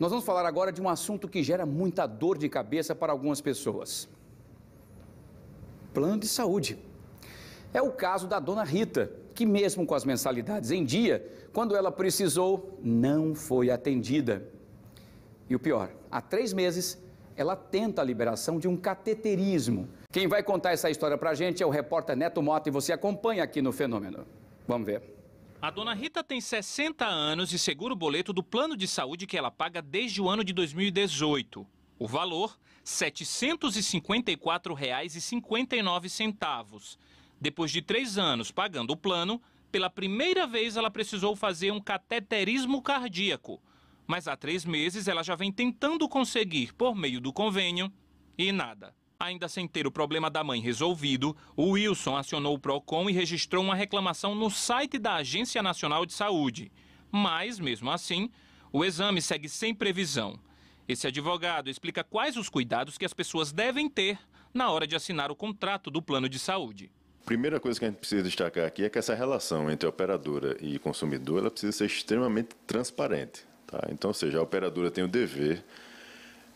Nós vamos falar agora de um assunto que gera muita dor de cabeça para algumas pessoas: plano de saúde. É o caso da dona Rita, que, mesmo com as mensalidades em dia, quando ela precisou, não foi atendida. E o pior, há três meses ela tenta a liberação de um cateterismo. Quem vai contar essa história para a gente é o repórter Neto Mota e você acompanha aqui no Fenômeno. Vamos ver. A dona Rita tem 60 anos e segura o boleto do plano de saúde que ela paga desde o ano de 2018. O valor, R$ 754,59. Depois de três anos pagando o plano, pela primeira vez ela precisou fazer um cateterismo cardíaco. Mas há três meses ela já vem tentando conseguir por meio do convênio e nada. Ainda sem ter o problema da mãe resolvido, o Wilson acionou o PROCON e registrou uma reclamação no site da Agência Nacional de Saúde. Mas, mesmo assim, o exame segue sem previsão. Esse advogado explica quais os cuidados que as pessoas devem ter na hora de assinar o contrato do plano de saúde. Primeira coisa que a gente precisa destacar aqui é que essa relação entre operadora e consumidor ela precisa ser extremamente transparente. Tá? Então, ou seja, a operadora tem o dever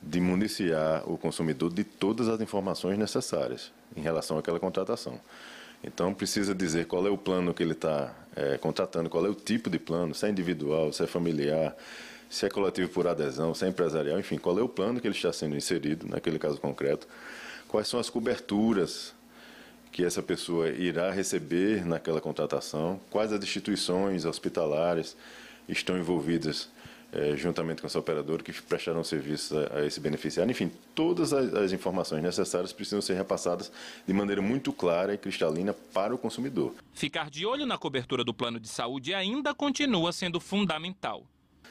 de municiar o consumidor de todas as informações necessárias em relação àquela contratação. Então, precisa dizer qual é o plano que ele está é, contratando, qual é o tipo de plano, se é individual, se é familiar, se é coletivo por adesão, se é empresarial, enfim, qual é o plano que ele está sendo inserido, naquele caso concreto, quais são as coberturas que essa pessoa irá receber naquela contratação, quais as instituições hospitalares estão envolvidas é, juntamente com essa operadora, que prestaram serviço a, a, esse beneficiário. Enfim, todas as, as, informações necessárias precisam ser repassadas de maneira muito clara e cristalina para o consumidor. Ficar de olho na cobertura do plano de saúde ainda continua sendo fundamental.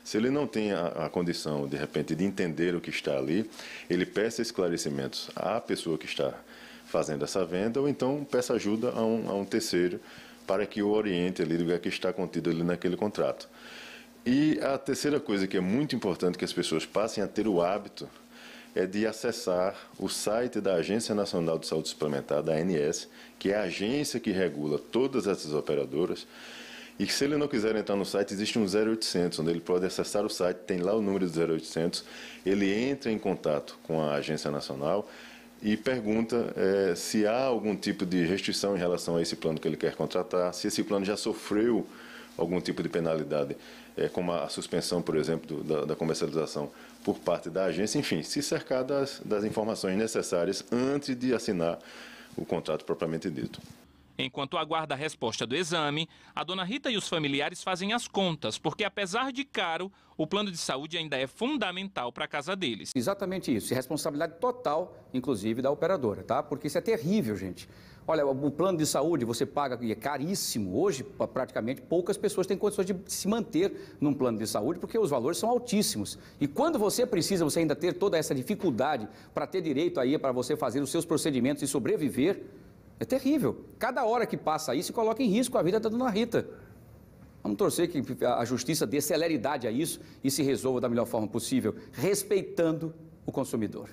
Se ele não tem a, a condição, de repente, de entender o que está ali, ele peça esclarecimentos à pessoa que está fazendo essa venda ou então peça ajuda a um, a um terceiro para que o oriente ali do que está contido ali naquele contrato. E a terceira coisa que é muito importante que as pessoas passem a ter o hábito é de acessar o site da Agência Nacional de Saúde Suplementar, da ANS, que é a agência que regula todas essas operadoras. E se ele não quiser entrar no site, existe um 0800, onde ele pode acessar o site, tem lá o número do 0800, ele entra em contato com a Agência Nacional e pergunta é, se há algum tipo de restrição em relação a esse plano que ele quer contratar, se esse plano já sofreu algum tipo de penalidade, é, como a suspensão, por exemplo, do, da, da, comercialização por parte da agência, enfim, se cercar das, das informações necessárias antes de assinar o contrato propriamente dito. Enquanto aguarda a resposta do exame, a dona Rita e os familiares fazem as contas, porque apesar de caro, o plano de saúde ainda é fundamental para a casa deles. Exatamente isso, e responsabilidade total, inclusive, da operadora, tá? Porque isso é terrível, gente. Olha, o plano de saúde você paga e é caríssimo. Hoje, praticamente, poucas pessoas têm condições de se manter num plano de saúde, porque os valores são altíssimos. E quando você precisa, você ainda ter toda essa dificuldade para ter direito aí, para você fazer os seus procedimentos e sobreviver, é terrível. Cada hora que passa isso coloca em risco a vida da dona Rita. Vamos torcer que a justiça dê celeridade a isso e se resolva da melhor forma possível, respeitando o consumidor.